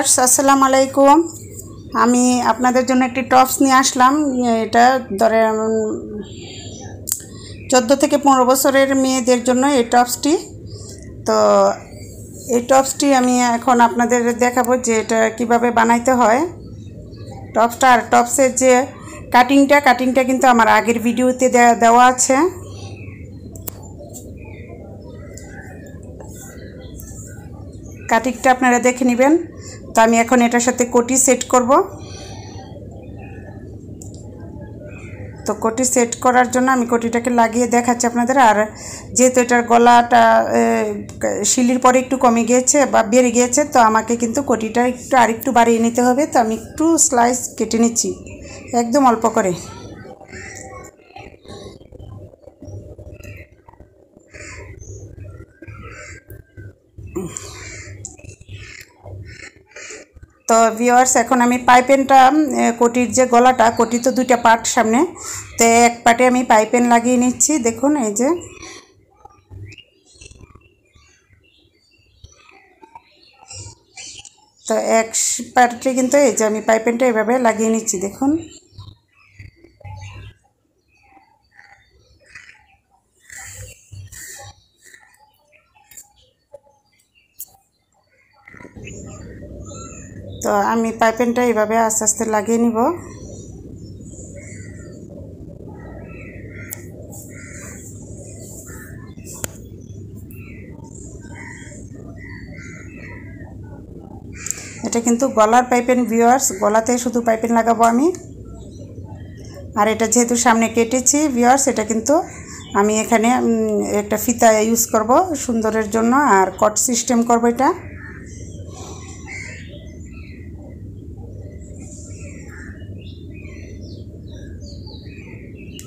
Viewers আসসালামু আলাইকুম আমি আপনাদের জন্য একটি টপস নিয়ে আসলাম এটা ধরে চোদ্দো থেকে পনেরো বছরের মেয়েদের জন্য এই টপসটি তো এই টপসটি আমি এখন আপনাদের দেখাবো যে এটা কিভাবে বানাইতে হয় টপসটা আর টপসের যে কাটিংটা কাটিংটা কিন্তু আমার আগের ভিডিওতে দেওয়া আছে কাটিংটা আপনারা দেখে নেবেন তো আমি এখন এটার সাথে কোটি সেট করব তো কোটি সেট করার জন্য আমি কোটিটাকে লাগিয়ে দেখাচ্ছি আপনাদের আর যেহেতু এটার গলাটা শিলির পরে একটু কমে গিয়েছে বা বেড়ে গিয়েছে তো আমাকে কিন্তু কোটিটা একটু আরেকটু বাড়িয়ে নিতে হবে তো আমি একটু স্লাইস কেটে নিচ্ছি একদম অল্প করে তো ভিওয়ার্স এখন আমি পাইপেনটা কোটির যে গলাটা কোটি তো দুইটা পার্ট সামনে তো এক পার্টে আমি পাইপেন লাগিয়ে নিচ্ছি দেখুন এই যে তো এক পার্টে কিন্তু এই যে আমি পাইপেনটা এভাবে লাগিয়ে নিচ্ছি দেখুন Thank you. তো আমি পাইপেনটা এইভাবে আস্তে আস্তে লাগিয়ে নিব এটা কিন্তু গলার পাইপেন ভিওয়ার্স গলাতে শুধু পাইপেন লাগাবো আমি আর এটা যেহেতু সামনে কেটেছি ভিওয়ার্স এটা কিন্তু আমি এখানে একটা ফিতা ইউজ করব সুন্দরের জন্য আর কট সিস্টেম করব এটা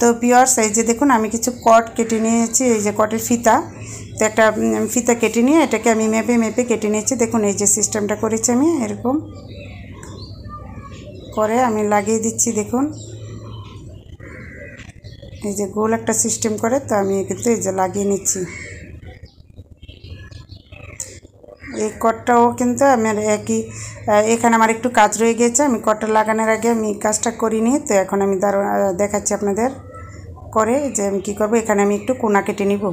তো পিওর এই যে দেখুন আমি কিছু কট কেটে নিয়েছি এই যে কটের ফিতা তো একটা ফিতা কেটে নিয়ে এটাকে আমি মেপে মেপে কেটে নিয়েছি দেখুন এই যে সিস্টেমটা করেছি আমি এরকম করে আমি লাগিয়ে দিচ্ছি দেখুন এই যে গোল একটা সিস্টেম করে তো আমি কিন্তু এই যে লাগিয়ে নিচ্ছি এই কটটাও কিন্তু আমার একই এখানে আমার একটু কাজ রয়ে গিয়েছে আমি কটটা লাগানোর আগে আমি কাজটা করিনি তো এখন আমি দারুণ দেখাচ্ছি আপনাদের করে যে কি করব এখানে আমি একটু কোনা কেটে নিব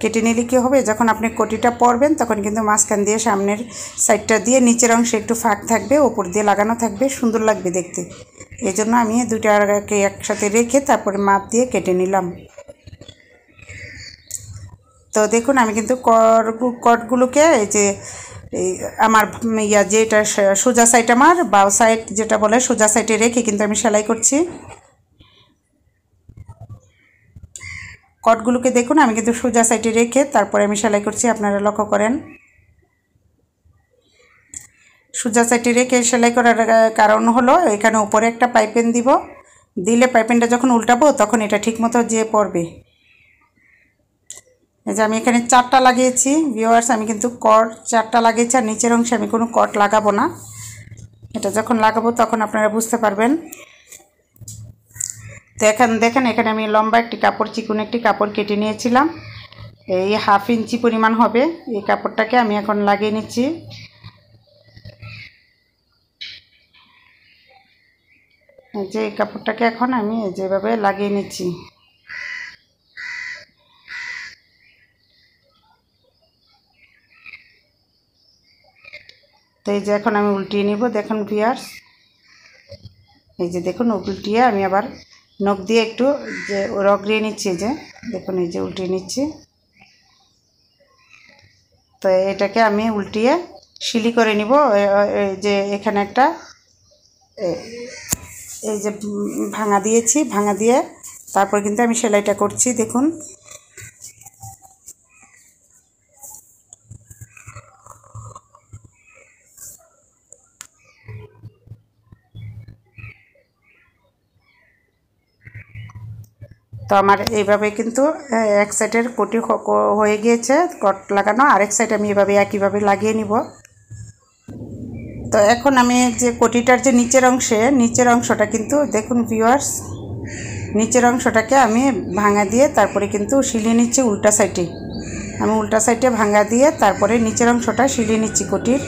কেটে নিলে কী হবে যখন আপনি কটিটা পরবেন তখন কিন্তু মাঝখান দিয়ে সামনের সাইডটা দিয়ে নিচের অংশে একটু ফাঁক থাকবে ওপর দিয়ে লাগানো থাকবে সুন্দর লাগবে দেখতে এই জন্য আমি দুটাকে একসাথে রেখে তারপরে মাপ দিয়ে কেটে নিলাম তো দেখুন আমি কিন্তু কর কটগুলোকে এই যে এই আমার ইয়া যেটা সোজা সাইড আমার বাও সাইড যেটা বলে সোজা সাইডে রেখে কিন্তু আমি সেলাই করছি কটগুলোকে দেখুন আমি কিন্তু সোজা সাইডে রেখে তারপরে আমি সেলাই করছি আপনারা লক্ষ্য করেন সোজা সাইডে রেখে সেলাই করার কারণ হলো এখানে উপরে একটা পাইপেন দিব দিলে পাইপেনটা যখন উল্টাবো তখন এটা ঠিকমতো যেয়ে পড়বে এই যে আমি এখানে চারটা লাগিয়েছি ভিওয়ার্স আমি কিন্তু কট চারটা লাগিয়েছি আর নিচের অংশে আমি কোনো কট লাগাবো না এটা যখন লাগাবো তখন আপনারা বুঝতে পারবেন তো এখন দেখেন এখানে আমি লম্বা একটি কাপড় চিকুন একটি কাপড় কেটে নিয়েছিলাম এই হাফ ইঞ্চি পরিমাণ হবে এই কাপড়টাকে আমি এখন লাগিয়ে নিচ্ছি যে এই কাপড়টাকে এখন আমি যেভাবে লাগিয়ে নিচ্ছি তো এই যে এখন আমি উল্টিয়ে নিব দেখুন ভিয়ার্স এই যে দেখুন উল্টিয়ে আমি আবার নখ দিয়ে একটু যে রগড়িয়ে নিচ্ছি যে দেখুন এই যে উল্টিয়ে নিচ্ছি তো এটাকে আমি উল্টিয়ে শিলি করে নিব যে এখানে একটা এই যে ভাঙা দিয়েছি ভাঙা দিয়ে তারপর কিন্তু আমি সেলাইটা করছি দেখুন তো আমার এইভাবে কিন্তু এক সাইডের কোটি হয়ে গিয়েছে কট লাগানো আরেক সাইড আমি এভাবে একইভাবে লাগিয়ে নিব তো এখন আমি যে কোটিটার যে নিচের অংশে নিচের অংশটা কিন্তু দেখুন ভিওয়ার্স নিচের অংশটাকে আমি ভাঙা দিয়ে তারপরে কিন্তু শিলিয়ে নিচ্ছি উল্টা সাইডে আমি উল্টা সাইডে ভাঙা দিয়ে তারপরে নিচের অংশটা শিলিয়ে নিচ্ছি কোটির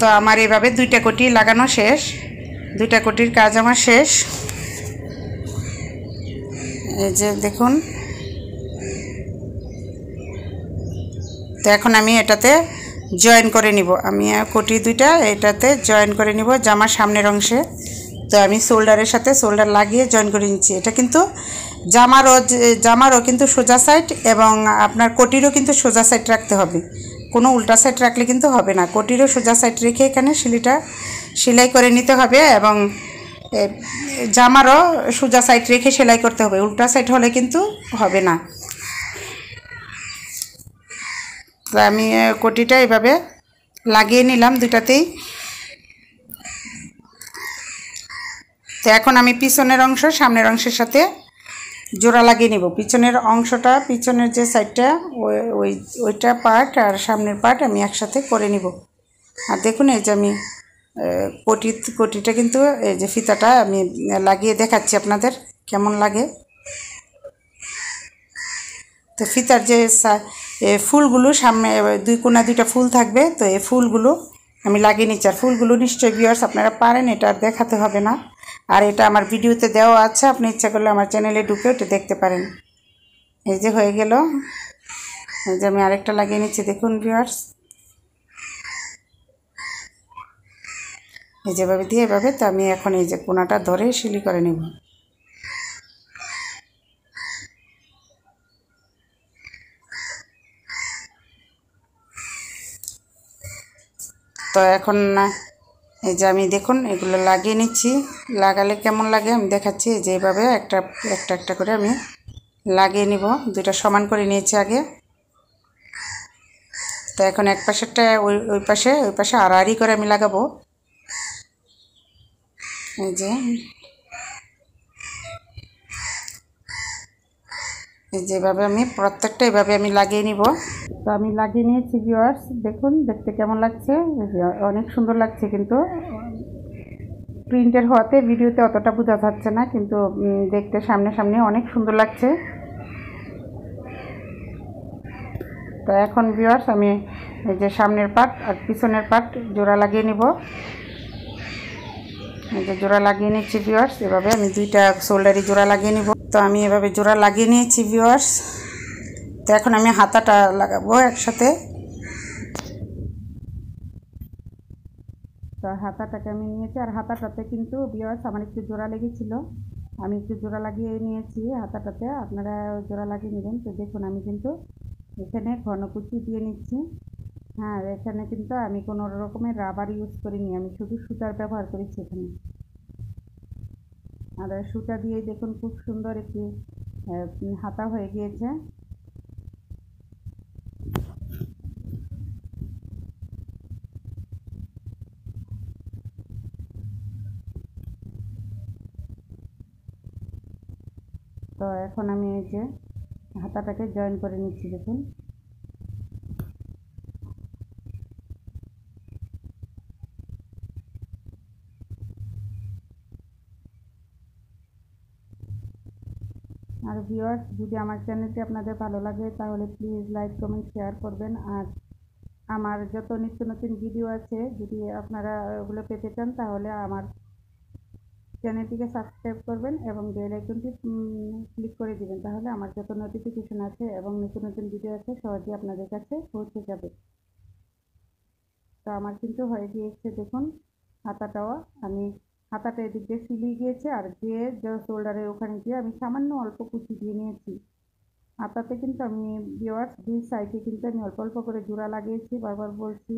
তো আমার এভাবে দুইটা কোটি লাগানো শেষ দুইটা কোটির কাজ আমার শেষ এই যে দেখুন তো এখন আমি এটাতে জয়েন করে নিব আমি কোটি দুইটা এটাতে জয়েন করে নিব জামার সামনের অংশে তো আমি শোল্ডারের সাথে শোল্ডার লাগিয়ে জয়েন করে নিচ্ছি এটা কিন্তু জামারও জামারও কিন্তু সোজা সাইড এবং আপনার কোটিরও কিন্তু সোজা সাইড রাখতে হবে কোনো উল্টা সাইড রাখলে কিন্তু হবে না কটিরও সোজা সাইড রেখে এখানে শিলিটা সেলাই করে নিতে হবে এবং জামারও সোজা সাইড রেখে সেলাই করতে হবে উল্টা সাইড হলে কিন্তু হবে না তো আমি কটিটা এভাবে লাগিয়ে নিলাম দুটাতেই তো এখন আমি পিছনের অংশ সামনের অংশের সাথে জোড়া লাগিয়ে নেব পিছনের অংশটা পিছনের যে সাইডটা ওই ওইটা পার্ট আর সামনের পার্ট আমি একসাথে করে নিব আর দেখুন এই যে আমি কটি কটিটা কিন্তু এই যে ফিতাটা আমি লাগিয়ে দেখাচ্ছি আপনাদের কেমন লাগে তো ফিতার যে ফুলগুলো সামনে দুই কোনা দুইটা ফুল থাকবে তো এই ফুলগুলো আমি লাগিয়ে নিচ্ছি আর ফুলগুলো নিশ্চয়ই বিয়ার্স আপনারা পারেন এটা দেখাতে হবে না আর এটা আমার ভিডিওতে দেওয়া আছে আপনি ইচ্ছা করলে আমার চ্যানেলে ঢুকে ওটা দেখতে পারেন এই যে হয়ে গেল এই যে আমি আরেকটা লাগিয়ে নিচ্ছি দেখুন ভিউয়ার্স এই যেভাবে দিয়ে এভাবে তো আমি এখন এই যে কোনাটা ধরে শিলি করে নেব তো এখন এই যে আমি দেখুন এগুলো লাগিয়ে নিচ্ছি লাগালে কেমন লাগে আমি দেখাচ্ছি এই যে এইভাবে একটা একটা একটা করে আমি লাগিয়ে নিব দুটা সমান করে নিয়েছি আগে তো এখন এক পাশেরটা ওই ওই পাশে ওই পাশে আড়াআড়ি করে আমি লাগাবো এই যে যেভাবে আমি প্রত্যেকটা এভাবে আমি লাগিয়ে নিব তো আমি লাগিয়ে নিয়েছি ভিওয়ার্স দেখুন দেখতে কেমন লাগছে অনেক সুন্দর লাগছে কিন্তু প্রিন্টের হওয়াতে ভিডিওতে অতটা বোঝা যাচ্ছে না কিন্তু দেখতে সামনে সামনে অনেক সুন্দর লাগছে তো এখন ভিওয়ার্স আমি এই যে সামনের পাট আর পিছনের পাট জোড়া লাগিয়ে নিব যে জোড়া লাগিয়ে নিচ্ছি ভিওয়ার্স এভাবে আমি দুইটা শোল্ডারি জোড়া লাগিয়ে নিব তো আমি এভাবে জোড়া লাগিয়ে নিয়েছি ভিওয়ার্স তো এখন আমি হাতাটা লাগাবো একসাথে তো হাতাটাকে আমি নিয়েছি আর হাতাটাতে কিন্তু ভিওয়ার্স আমার একটু জোড়া লেগেছিল আমি একটু জোড়া লাগিয়ে নিয়েছি হাতাটাতে আপনারা জোড়া লাগিয়ে নেবেন তো দেখুন আমি কিন্তু এখানে ঘনকুচি দিয়ে নিচ্ছি হ্যাঁ এখানে কিন্তু আমি কোনো রকমের রাবার ইউজ করিনি আমি শুধু সুতার ব্যবহার করেছি এখানে আর সুতা দিয়ে দেখুন খুব সুন্দর একটি হাতা হয়ে গিয়েছে তো এখন আমি এই যে হাতাটাকে জয়েন করে নিচ্ছি দেখুন আমার ভিউয়ার্স যদি আমার চ্যানেলটি আপনাদের ভালো লাগে তাহলে প্লিজ লাইক কমেন্ট শেয়ার করবেন আর আমার যত নিত্য নতুন ভিডিও আছে যদি আপনারা ওগুলো পেতে চান তাহলে আমার চ্যানেলটিকে সাবস্ক্রাইব করবেন এবং বেল আইকনটি ক্লিক করে দিবেন তাহলে আমার যত নোটিফিকেশন আছে এবং নতুন নতুন ভিডিও আছে সহজে আপনাদের কাছে পৌঁছে যাবে তো আমার কিন্তু হয়ে গিয়েছে দেখুন হাতাটাও আমি হাতাটা এদিক দিয়ে সিলিয়ে গিয়েছে আর দিয়ে শোল্ডারের ওখানে গিয়ে আমি সামান্য অল্প কুচি দিয়ে নিয়েছি হাতাতে কিন্তু আমি বিওয়ার্স দুই সাইডে কিন্তু আমি অল্প অল্প করে জোড়া লাগিয়েছি বারবার বলছি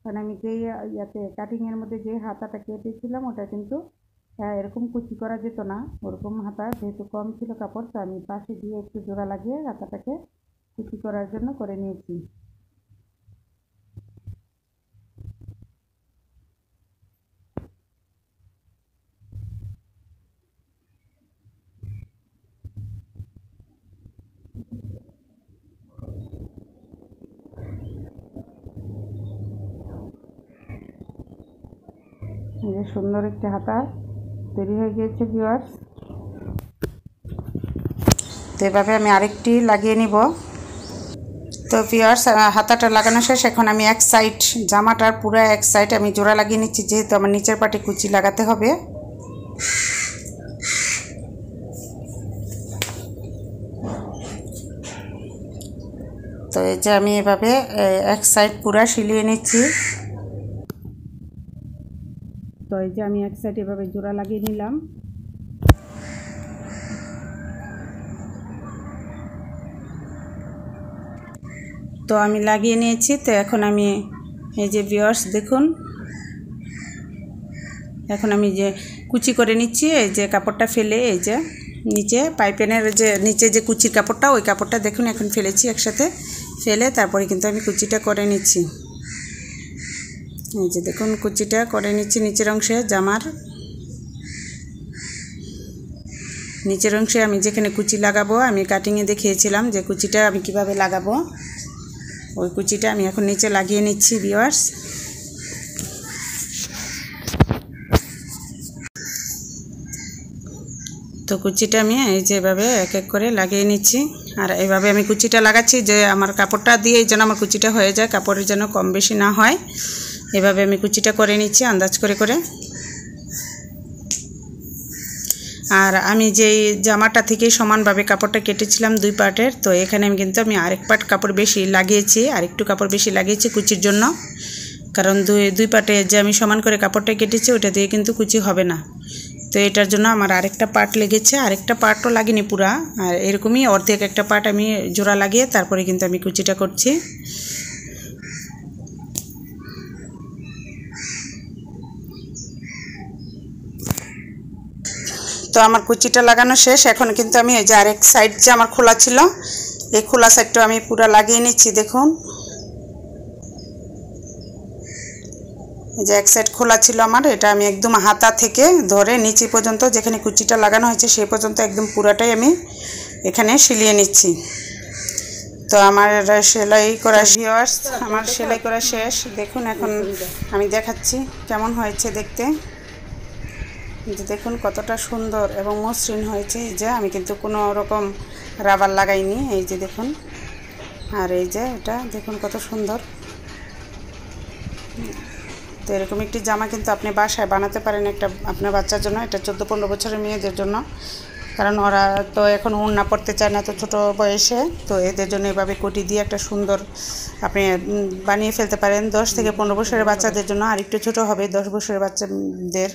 কারণ মানে আমি যেই ইয়াতে কাটিংয়ের মধ্যে যে হাতাটা কেটেছিলাম ওটা কিন্তু এরকম কুচি করা যেত না ওরকম হাতা যেহেতু কম ছিল কাপড় তো আমি পাশে দিয়ে একটু জোড়া লাগিয়ে হাতাটাকে কুচি করার জন্য করে নিয়েছি যে সুন্দর একটি হাতা তৈরি হয়ে গিয়েছে ভিওয়ার্স তো এভাবে আমি আরেকটি লাগিয়ে নিব তো ভিওয়ার্স হাতাটা লাগানো শেষ এখন আমি এক সাইড জামাটার পুরো এক সাইড আমি জোড়া লাগিয়ে নিচ্ছি যেহেতু আমার নিচের পাটে কুচি লাগাতে হবে তো এই যে আমি এভাবে এক সাইড পুরা সিলিয়ে নিচ্ছি তো এই যে আমি এক সাইড এভাবে জোড়া লাগিয়ে নিলাম তো আমি লাগিয়ে নিয়েছি তো এখন আমি এই যে বিয়ার্স দেখুন এখন আমি যে কুচি করে নিচ্ছি এই যে কাপড়টা ফেলে এই যে নিচে পাইপেনের যে নিচে যে কুচির কাপড়টা ওই কাপড়টা দেখুন এখন ফেলেছি একসাথে ফেলে তারপরে কিন্তু আমি কুচিটা করে নিচ্ছি এই যে দেখুন কুচিটা করে নিচ্ছি নিচের অংশে জামার নিচের অংশে আমি যেখানে কুচি লাগাবো আমি কাটিংয়ে দেখিয়েছিলাম যে কুচিটা আমি কিভাবে লাগাবো ওই কুচিটা আমি এখন নিচে লাগিয়ে নিচ্ছি বিওয়ার্স তো কুচিটা আমি এই যেভাবে এক এক করে লাগিয়ে নিচ্ছি আর এইভাবে আমি কুচিটা লাগাচ্ছি যে আমার কাপড়টা দিয়ে যেন আমার কুচিটা হয়ে যায় কাপড়ের যেন কম বেশি না হয় এভাবে আমি কুচিটা করে নিচ্ছি আন্দাজ করে করে আর আমি যেই জামাটা থেকে সমানভাবে কাপড়টা কেটেছিলাম দুই পার্টের তো এখানে আমি কিন্তু আমি আরেক পার্ট কাপড় বেশি লাগিয়েছি আরেকটু কাপড় বেশি লাগিয়েছি কুচির জন্য কারণ দুই দুই পার্টে যে আমি সমান করে কাপড়টা কেটেছি ওটা দিয়ে কিন্তু কুচি হবে না তো এটার জন্য আমার আরেকটা পার্ট লেগেছে আরেকটা পার্টও লাগেনি পুরা আর এরকমই অর্ধেক একটা পার্ট আমি জোড়া লাগিয়ে তারপরে কিন্তু আমি কুচিটা করছি তো আমার কুচিটা লাগানো শেষ এখন কিন্তু আমি এই যে আরেক সাইড যে আমার খোলা ছিল এই খোলা সাইডটা আমি পুরো লাগিয়ে নিচ্ছি দেখুন যে এক সাইড খোলা ছিল আমার এটা আমি একদম হাতা থেকে ধরে নিচে পর্যন্ত যেখানে কুচিটা লাগানো হয়েছে সে পর্যন্ত একদম পুরাটাই আমি এখানে সিলিয়ে নিচ্ছি তো আমার সেলাই করা ভিওয়ার্স আচ্ছা, আমার সেলাই করা শেষ দেখুন এখন আমি দেখাচ্ছি কেমন হয়েছে দেখতে যে দেখুন কতটা সুন্দর এবং মসৃণ হয়েছে এই যে আমি কিন্তু কোনো রকম রাবার লাগাইনি এই যে দেখুন আর এই যে এটা দেখুন কত সুন্দর তো এরকম একটি জামা কিন্তু আপনি বাসায় বানাতে পারেন একটা আপনার বাচ্চার জন্য এটা চোদ্দো পনেরো বছরের মেয়েদের জন্য কারণ ওরা তো এখন উন্না পড়তে চায় না তো ছোটো বয়সে তো এদের জন্য এভাবে কুটি দিয়ে একটা সুন্দর আপনি বানিয়ে ফেলতে পারেন দশ থেকে পনেরো বছরের বাচ্চাদের জন্য আর একটু ছোটো হবে দশ বছরের বাচ্চাদের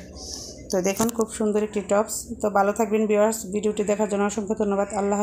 তো দেখুন খুব সুন্দর একটি টপস তো ভালো থাকবেন ভিউয়ার্স ভিডিওটি দেখার জন্য অসংখ্য ধন্যবাদ আল্লাহ